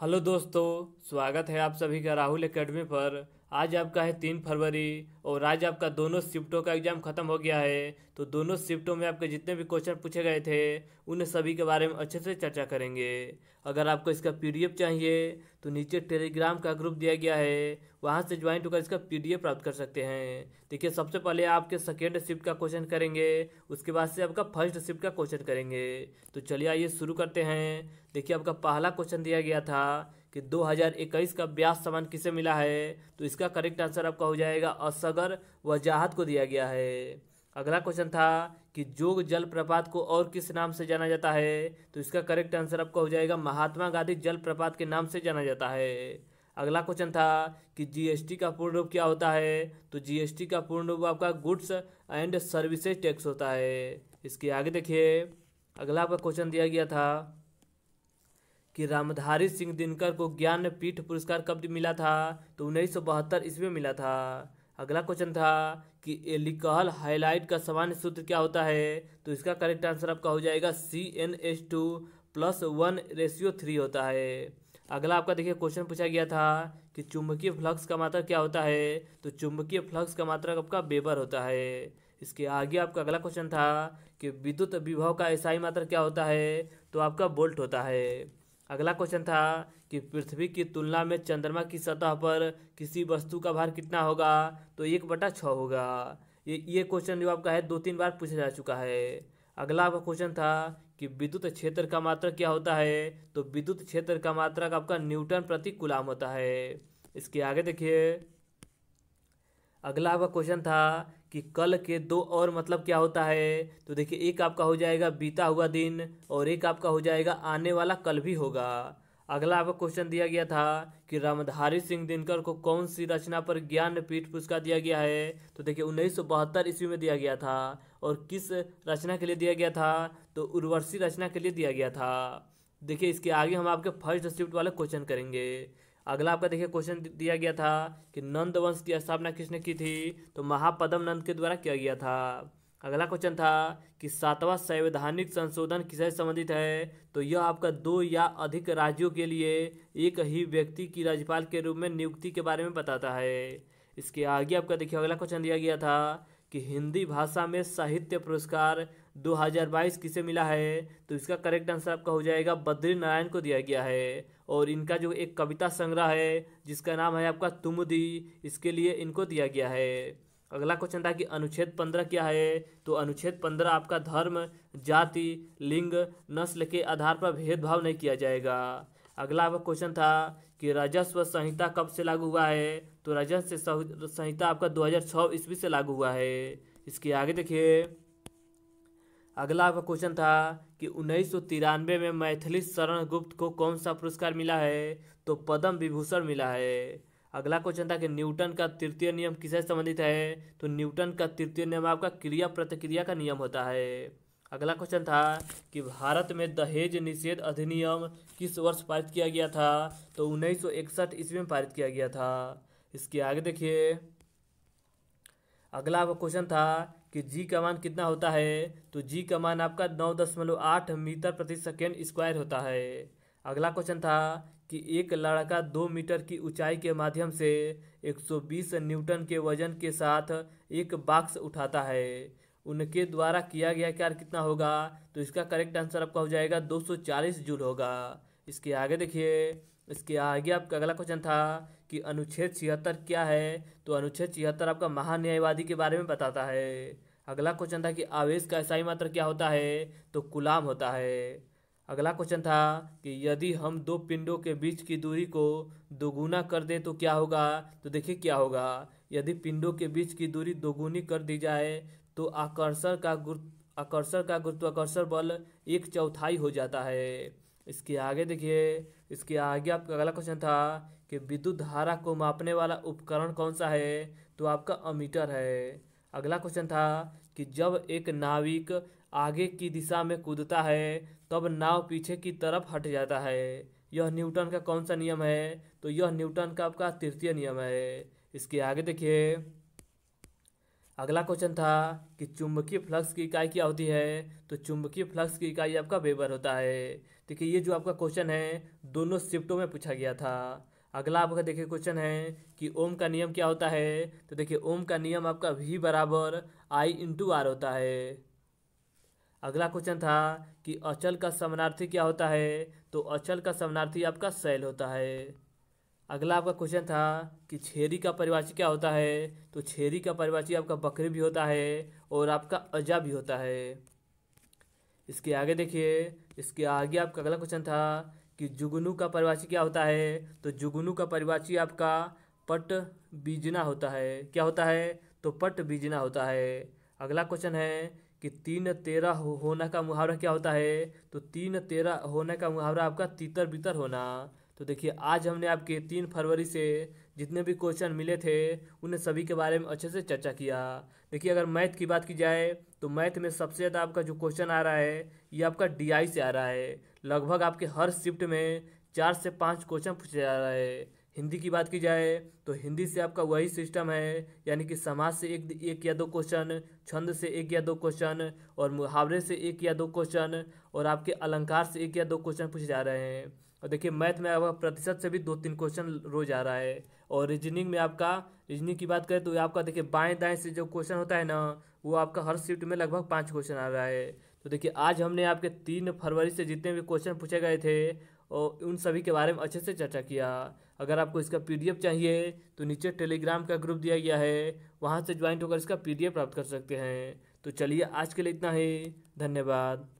hello दोस्तों स्वागत है आप सभी का राहुल एकेडमी पर आज आपका है तीन फरवरी और आज आपका दोनों शिफ्टों का एग्जाम खत्म हो गया है तो दोनों शिफ्टों में आपके जितने भी क्वेश्चन पूछे गए थे उन सभी के बारे में अच्छे से चर्चा करेंगे अगर आपको इसका पीडीएफ चाहिए तो नीचे टेलीग्राम का ग्रुप दिया गया है वहाँ से ज्वाइन होकर इसका पीडीएफ प्राप्त कर सकते हैं देखिए सबसे पहले आपके सेकेंड शिफ्ट का क्वेश्चन करेंगे उसके बाद से आपका फर्स्ट शिफ्ट का क्वेश्चन करेंगे तो चलिए आइए शुरू करते हैं देखिए आपका पहला क्वेश्चन दिया गया था कि 2021 का ब्याज सामान किसे मिला है तो इसका करेक्ट आंसर आपका हो जाएगा असगर वजाहत को दिया गया है अगला क्वेश्चन था कि जोग जलप्रपात को और किस नाम से जाना जाता है तो इसका करेक्ट आंसर आपका हो जाएगा महात्मा गांधी जलप्रपात के नाम से जाना जाता है अगला क्वेश्चन था कि जीएसटी का पूर्ण रूप क्या होता है तो जीएसटी का पूर्ण रूप आपका गुड्स एंड सर्विसेज टैक्स होता है इसके आगे देखिए अगला आपका क्वेश्चन दिया गया था कि रामधारी सिंह दिनकर को ज्ञान पीठ पुरस्कार कब मिला था तो उन्नीस सौ बहत्तर ईस्वी में मिला था अगला क्वेश्चन था कि एलिकहल हाइलाइट का सामान्य सूत्र क्या होता है तो इसका करेक्ट आंसर आपका हो जाएगा C N H two plus one ratio three होता है अगला आपका देखिए क्वेश्चन पूछा गया था कि चुंबकीय फ्लक्स का मात्रा क्या होता है तो चुंबकीय फ्लक्स का मात्रा आपका बेबर होता है इसके आगे आपका अगला क्वेश्चन था कि विद्युत विभव का ईसाई मात्रा क्या होता है तो आपका बोल्ट होता है अगला क्वेश्चन था कि पृथ्वी की तुलना में चंद्रमा की सतह पर किसी वस्तु का भार कितना होगा तो एक बटा छः होगा ये ये क्वेश्चन जो आपका है दो तीन बार पूछा जा चुका है अगला आपका क्वेश्चन था कि विद्युत क्षेत्र का मात्रा क्या होता है तो विद्युत क्षेत्र का मात्रा का आपका न्यूटन प्रति गुलाम होता है इसके आगे देखिए अगला आपका क्वेश्चन था कि कल के दो और मतलब क्या होता है तो देखिए एक आपका हो जाएगा बीता हुआ दिन और एक आपका हो जाएगा आने वाला कल भी होगा अगला आपका क्वेश्चन दिया गया था कि रामधारी सिंह दिनकर को कौन सी रचना पर ज्ञान पीठ पुरस्कार दिया गया है तो देखिए उन्नीस ईस्वी में दिया गया था और किस रचना के लिए दिया गया था तो उर्वशी रचना के लिए दिया गया था देखिए इसके आगे हम आपके फर्स्ट शिफ्ट वाला क्वेश्चन करेंगे अगला आपका देखिए क्वेश्चन दिया गया था कि नंद वंश की स्थापना किसने की थी तो महापदम नंद के द्वारा किया गया था अगला क्वेश्चन था कि सातवां संवैधानिक संशोधन किसे संबंधित है तो यह आपका दो या अधिक राज्यों के लिए एक ही व्यक्ति की राज्यपाल के रूप में नियुक्ति के बारे में बताता है इसके आगे आपका देखिए अगला क्वेश्चन दिया गया था कि हिंदी भाषा में साहित्य पुरस्कार 2022 किसे मिला है तो इसका करेक्ट आंसर आपका हो जाएगा बद्री नारायण को दिया गया है और इनका जो एक कविता संग्रह है जिसका नाम है आपका तुमदी इसके लिए इनको दिया गया है अगला क्वेश्चन था कि अनुच्छेद पंद्रह क्या है तो अनुच्छेद पंद्रह आपका धर्म जाति लिंग नस्ल के आधार पर भेदभाव नहीं किया जाएगा अगला आपका क्वेश्चन था कि राजस्व संहिता कब से लागू हुआ है तो राजस्व संहिता आपका 2006 ईस्वी से लागू हुआ है इसके आगे देखिए अगला आपका क्वेश्चन था कि उन्नीस में मैथिली शरण गुप्त को कौन सा पुरस्कार मिला है तो पद्म विभूषण मिला है अगला क्वेश्चन था कि न्यूटन का तृतीय नियम किसे संबंधित है तो न्यूटन का तृतीय नियम आपका क्रिया प्रतिक्रिया का नियम होता है अगला क्वेश्चन था कि भारत में दहेज निषेध अधिनियम किस वर्ष पारित किया गया था तो उन्नीस सौ ईस्वी में पारित किया गया था इसके आगे देखिए अगला आपका क्वेश्चन था कि जी का मान कितना होता है तो जी का मान आपका नौ दशमलव आठ मीटर प्रति सेकेंड स्क्वायर होता है अगला क्वेश्चन था कि एक लड़का दो मीटर की ऊंचाई के माध्यम से 120 न्यूटन के वजन के साथ एक बॉक्स उठाता है उनके द्वारा किया गया कार्य कितना होगा तो इसका करेक्ट आंसर आपका हो जाएगा 240 जूल होगा इसके आगे देखिए इसके आगे आपका अगला क्वेश्चन था कि अनुच्छेद छिहत्तर क्या है तो अनुच्छेद छिहत्तर आपका महान्यायवादी के बारे में बताता है अगला क्वेश्चन था कि आवेश का ऐसा ही मात्र क्या होता है तो गुलाम होता है अगला क्वेश्चन था कि यदि हम दो पिंडों के बीच की दूरी को दोगुना कर दें तो क्या होगा तो देखिए क्या होगा यदि पिंडों के बीच की दूरी दोगुनी कर दी जाए तो आकर्षण का गुरु आकर्षण का गुरुत्वाकर्षण बल एक चौथाई हो जाता है इसके आगे देखिए इसके आगे आपका अगला क्वेश्चन था कि विद्युत धारा को मापने वाला उपकरण कौन सा है तो आपका अमीटर है अगला क्वेश्चन था कि जब एक नाविक आगे की दिशा में कूदता है तब नाव पीछे की तरफ हट जाता है यह न्यूटन का कौन सा नियम है तो यह न्यूटन का आपका तृतीय नियम है इसके आगे देखिए अगला क्वेश्चन था कि चुंबकीय फ्लक्स की इकाई क्या होती है तो चुंबकीय फ्लक्स की इकाई आपका वेबर होता है देखिए ये जो आपका क्वेश्चन है दोनों शिफ्टों में पूछा गया था अगला आपका देखिए क्वेश्चन है कि ओम का नियम क्या होता है तो देखिए ओम का नियम आपका वी बराबर आई इंटू आर होता है अगला क्वेश्चन था कि अचल का समानार्थी क्या होता है तो अचल का समानार्थी आपका सेल होता है अगला आपका क्वेश्चन था कि छेरी का परिवाची क्या होता है तो छेरी का परिवाची आपका बकरी भी होता है और आपका अजा भी होता है इसके आगे देखिए इसके आगे आपका अगला क्वेश्चन था कि जुगनू का परिवाची क्या होता है तो जुगनू का परिवाची आपका पट बीजना होता है क्या होता है तो पट बीजना होता है अगला क्वेश्चन है कि तीन तेरह होने का मुहावरा क्या होता है तो तीन तेरह होने का मुहावरा आपका तीतर बितर होना तो देखिए आज हमने आपके तीन फरवरी से जितने भी क्वेश्चन मिले थे उन्हें सभी के बारे में अच्छे से चर्चा किया देखिए अगर मैथ की बात की जाए तो मैथ में सबसे ज़्यादा आपका जो क्वेश्चन आ रहा है ये आपका डीआई से आ रहा है लगभग आपके हर शिफ्ट में चार से पाँच क्वेश्चन पूछे जा रहा है हिंदी की बात की जाए तो हिंदी से आपका वही सिस्टम है यानी कि समाज से एक एक या दो क्वेश्चन छंद से एक या दो क्वेश्चन और मुहावरे से एक या दो क्वेश्चन और आपके अलंकार से एक या दो क्वेश्चन पूछे जा रहे हैं और देखिए मैथ में अब प्रतिशत से भी दो तीन क्वेश्चन रोज आ रहा है और रीजनिंग में आपका रीजनिंग की बात करें तो आपका देखिए बाएं दाएं से जो क्वेश्चन होता है ना वो आपका हर शिफ्ट में लगभग पाँच क्वेश्चन आ रहा है तो देखिए आज हमने आपके तीन फरवरी से जितने भी क्वेश्चन पूछे गए थे और उन सभी के बारे में अच्छे से चर्चा किया अगर आपको इसका पीडीएफ चाहिए तो नीचे टेलीग्राम का ग्रुप दिया गया है वहाँ से ज्वाइंट होकर इसका पीडीएफ प्राप्त कर सकते हैं तो चलिए आज के लिए इतना ही धन्यवाद